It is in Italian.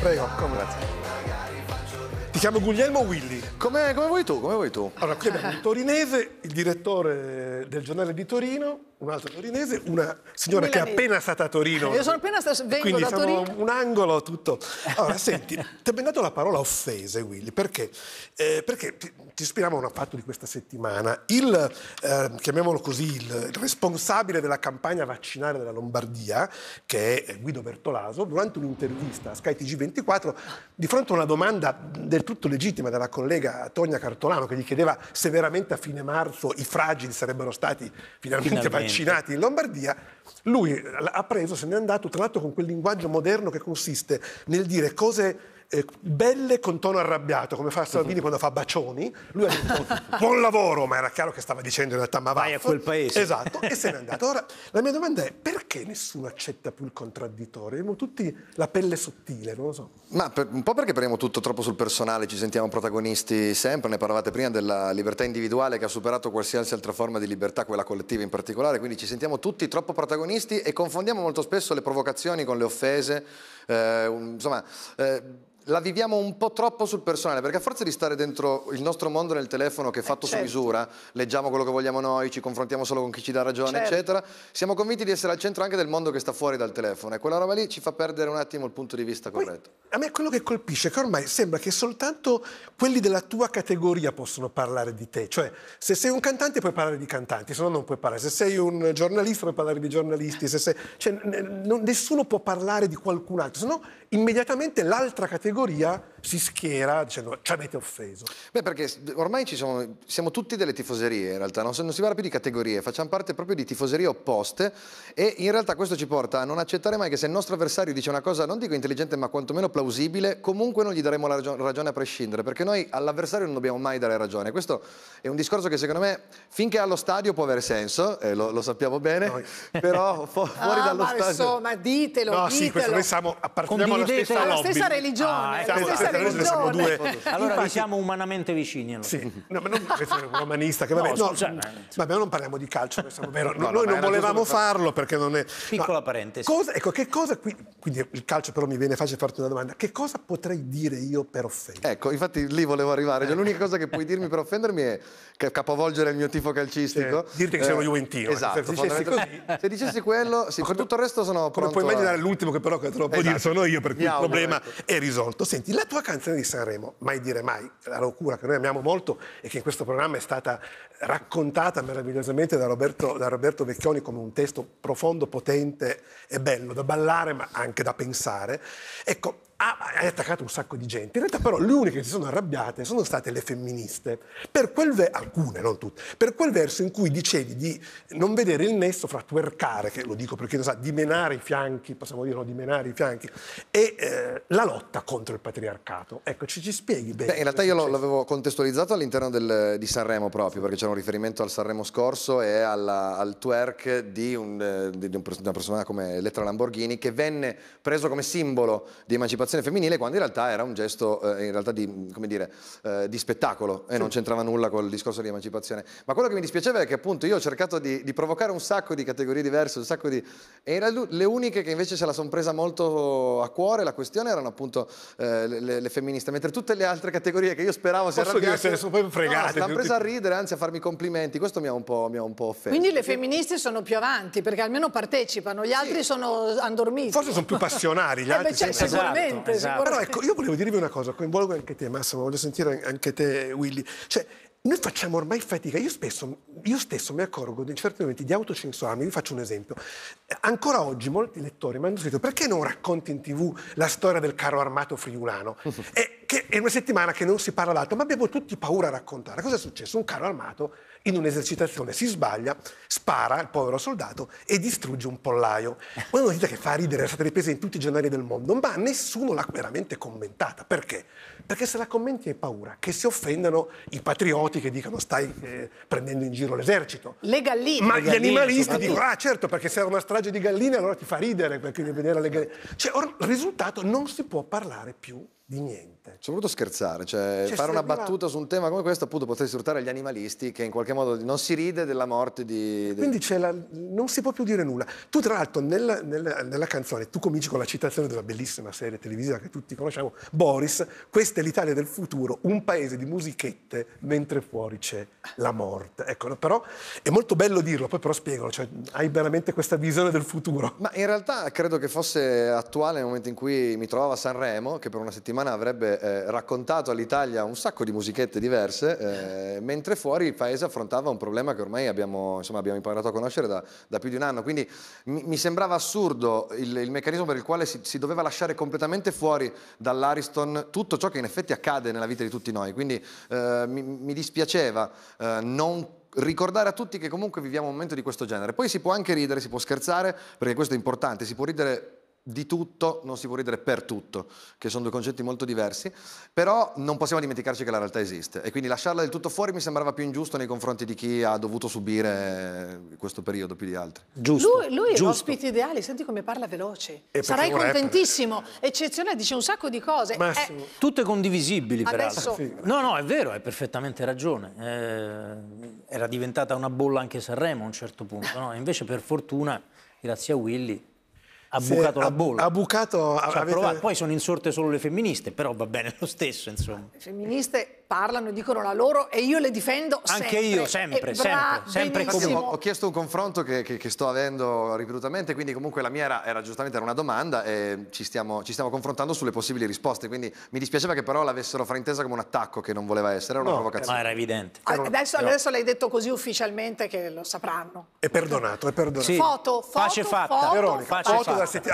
Prego, come? Grazie. Ti chiamo Guglielmo Willy. Come, come vuoi tu, come vuoi tu. Allora, qui abbiamo un torinese, il direttore del giornale di Torino, un altro torinese, una signora Milanese. che è appena stata a Torino. Io sono appena stata vengo da Torino. un angolo tutto. Allora, senti, ti abbiamo dato la parola offese, Willy, perché? Eh, perché ti, ti ispiriamo a un fatto di questa settimana. Il, eh, chiamiamolo così, il responsabile della campagna vaccinale della Lombardia, che è Guido Bertolaso, durante un'intervista a Sky TG24, di fronte a una domanda del tutto legittima della collega Tonia Cartolano, che gli chiedeva se veramente a fine marzo i fragili sarebbero stati finalmente, finalmente. vaccinati, vaccinati in Lombardia, lui ha preso, se n'è andato, tra l'altro con quel linguaggio moderno che consiste nel dire cose eh, belle con tono arrabbiato, come fa Salvini quando fa bacioni. Lui ha detto buon lavoro, ma era chiaro che stava dicendo in realtà ma vai, a quel paese. Esatto, e se n'è andato. Ora, la mia domanda è perché nessuno accetta più il contraddittorio? Abbiamo tutti la pelle sottile, non lo so. Ma per, un po' perché prendiamo tutto troppo sul personale, ci sentiamo protagonisti sempre, ne parlavate prima della libertà individuale che ha superato qualsiasi altra forma di libertà, quella collettiva in particolare, quindi ci sentiamo tutti troppo protagonisti e confondiamo molto spesso le provocazioni con le offese, eh, insomma... Eh, la viviamo un po' troppo sul personale, perché a forza di stare dentro il nostro mondo nel telefono che è fatto eh, certo. su misura, leggiamo quello che vogliamo noi, ci confrontiamo solo con chi ci dà ragione, certo. eccetera, siamo convinti di essere al centro anche del mondo che sta fuori dal telefono e quella roba lì ci fa perdere un attimo il punto di vista Poi, corretto. A me quello che colpisce è che ormai sembra che soltanto quelli della tua categoria possono parlare di te, cioè se sei un cantante puoi parlare di cantanti, se no non puoi parlare, se sei un giornalista puoi parlare di giornalisti, se sei... cioè, nessuno può parlare di qualcun altro, se no immediatamente l'altra categoria categoria si schiera dicendo ci cioè, avete offeso. Beh, perché ormai sono, siamo tutti delle tifoserie in realtà, non, non si parla più di categorie, facciamo parte proprio di tifoserie opposte e in realtà questo ci porta a non accettare mai che se il nostro avversario dice una cosa, non dico intelligente, ma quantomeno plausibile, comunque non gli daremo la ragione a prescindere, perché noi all'avversario non dobbiamo mai dare ragione. Questo è un discorso che secondo me finché allo stadio può avere senso, eh, lo, lo, sappiamo bene, noi. però fu fuori ah, dallo ma stadio... insomma, ditelo, no, ditelo. sì, questo, noi siamo, apparteniamo alla stessa, alla stessa religione, ah, alla esatto. stessa allora, siamo due. Allora Infatti... diciamo umanamente vicini. Allora. Sì. No, ma non un romanista, che vabbè, no, no, cioè, vabbè, non parliamo di calcio, noi, siamo vero, no, noi non volevamo farlo perché non è... Piccola no, parentesi. Cosa, ecco, che cosa, Qui, quindi il calcio però mi viene facile farti una domanda, che cosa potrei dire io per offendere? Ecco, infatti lì volevo arrivare, cioè, eh. l'unica cosa che puoi dirmi per offendermi è capovolgere il mio tifo calcistico. Sì, dirti che eh, sono Juventino. Esatto, se dicessi, così, se dicessi quello, sì, per tutto il resto sono Come pronto... puoi immaginare l'ultimo che però che te lo puoi esatto. dire sono io, perché cui il problema ecco. è risolto. Senti, la tua sua canzone di Sanremo, Mai dire mai, la locura che noi amiamo molto e che in questo programma è stata raccontata meravigliosamente da Roberto, da Roberto Vecchioni come un testo profondo, potente e bello da ballare ma anche da pensare. Ecco, hai attaccato un sacco di gente. In realtà però le uniche che si sono arrabbiate sono state le femministe, per quel ve- alcune, non tutte, per quel verso in cui dicevi di non vedere il nesso fra twercare, che lo dico perché lo sa, dimenare i fianchi, possiamo dirlo, menare i fianchi, e eh, la lotta contro il patriarcato. Ecco, ci, ci spieghi bene. Beh, in realtà io lo, l'avevo contestualizzato all'interno del, di Sanremo proprio, perché c'è un riferimento al Sanremo scorso e alla, al twerk di, un, eh, di, un, di una persona come Lettra Lamborghini, che venne preso come simbolo di emancipazione l'emancipazione femminile quando in realtà era un gesto eh, realtà di, dire, eh, di, spettacolo e sì. non c'entrava nulla col discorso di emancipazione. Ma quello che mi dispiaceva è che appunto io ho cercato di, di provocare un sacco di categorie diverse, un sacco di... E erano le uniche che invece se la sono presa molto a cuore la questione erano appunto eh, le, le, femministe, mentre tutte le altre categorie che io speravo si arrabbiassero... Posso dire, se ne sono poi fregate. No, l'hanno presa a ridere, anzi a farmi complimenti, questo mi ha un po', ha un po offeso. Quindi le femministe sono più avanti, perché almeno partecipano, gli altri sono andormiti. Forse sono più passionari gli altri. Eh beh, cioè, sicuramente esatto. Però ecco, io volevo dirvi una cosa, coinvolgo anche te Massimo, voglio sentire anche te Willy. Cioè, noi facciamo ormai fatica, io, spesso, io stesso mi accorgo di certi momenti di autocensurarmi, ah, vi faccio un esempio. Ancora oggi molti lettori mi hanno scritto perché non racconti in tv la storia del carro armato friulano? e, che è una settimana che non si parla d'altro, ma abbiamo tutti paura a raccontare. Cosa è successo? Un carro armato in un'esercitazione si sbaglia, spara il povero soldato e distrugge un pollaio. Una notizia che fa ridere, è stata ripresa in tutti i giornali del mondo, ma nessuno l'ha veramente commentata. Perché? Perché se la commenti hai paura che si offendano i patrioti idioti che dicono stai eh, prendendo in giro l'esercito. Le galline. Ma le gli animalisti dicono, ah certo, perché se era una strage di galline allora ti fa ridere perché vedere le galline. Cioè, or, il risultato non si può parlare più di niente. Ci ho voluto scherzare, cioè, cioè fare una prima... battuta su un tema come questo, appunto potresti sfruttare gli animalisti che in qualche modo non si ride della morte di... Quindi la... non si può più dire nulla. Tu tra l'altro nella, nella, nella, canzone, tu cominci con la citazione della bellissima serie televisiva che tutti conosciamo, Boris, questa è l'Italia del futuro, un paese di musichette mentre fuori c'è la morte. Ecco, però è molto bello dirlo, poi però spiegano, cioè, hai veramente questa visione del futuro. Ma in realtà credo che fosse attuale nel momento in cui mi trovavo a Sanremo, che per una settimana Manà avrebbe eh, raccontato all'Italia un sacco di musichette diverse, eh, mentre fuori il paese affrontava un problema che ormai abbiamo, insomma, abbiamo imparato a conoscere da, da, più di un anno. Quindi mi, mi sembrava assurdo il, il, meccanismo per il quale si, si, doveva lasciare completamente fuori dall'Ariston tutto ciò che in effetti accade nella vita di tutti noi. Quindi eh, mi, mi, dispiaceva eh, non ricordare a tutti che comunque viviamo un momento di questo genere. Poi si può anche ridere, si può scherzare, perché questo è importante, si può ridere di tutto non si può ridere per tutto, che sono due concetti molto diversi, però non possiamo dimenticarci che la realtà esiste e quindi lasciarla del tutto fuori mi sembrava più ingiusto nei confronti di chi ha dovuto subire eh, questo periodo più di altri. Giusto. Lui, lui giusto. è l'ospite ideale, senti come parla veloce. Sarai contentissimo, eccezionale, dice un sacco di cose. È... Eh, Tutte condivisibili Adesso... peraltro. No, no, è vero, hai perfettamente ragione. Eh, era diventata una bolla anche Sanremo a un certo punto, no? invece per fortuna, grazie a Willy ha bucato la bolla. Ha bucato... Cioè, avete... Poi sono insorte solo le femministe, però va bene lo stesso, insomma. Le femministe parlano, dicono la loro e io le difendo sempre. Anche io, sempre, sempre, sempre Ho, ho chiesto un confronto che, che, che, sto avendo ripetutamente, quindi comunque la mia era, era giustamente era una domanda e ci stiamo, ci stiamo, confrontando sulle possibili risposte, quindi mi dispiaceva che però l'avessero fraintesa come un attacco che non voleva essere, era una no, provocazione. Ma era evidente. Ah, era adesso, però... adesso l'hai detto così ufficialmente che lo sapranno. È perdonato, è perdonato. Sì. Foto, foto, Face foto, fatta. Veronica, foto, fatta. C'était